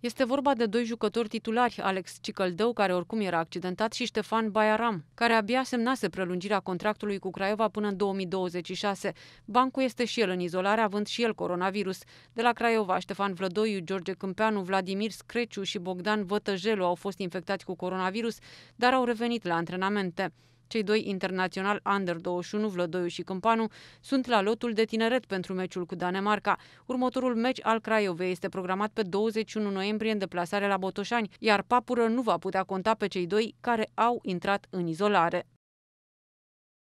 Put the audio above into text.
Este vorba de doi jucători titulari, Alex Cicăldău, care oricum era accidentat, și Ștefan Baiaram, care abia semnase prelungirea contractului cu Craiova până în 2026. Bancu este și el în izolare, având și el coronavirus. De la Craiova, Ștefan Vlădoiu, George Câmpeanu, Vladimir Screciu și Bogdan Vătăjelu au fost infectați cu coronavirus, dar au revenit la antrenamente. Cei doi internaționali Under-21, Vlădoiu și Câmpanu, sunt la lotul de tineret pentru meciul cu Danemarca. Următorul meci al Craiovei este programat pe 21 noiembrie în deplasare la Botoșani, iar Papură nu va putea conta pe cei doi care au intrat în izolare.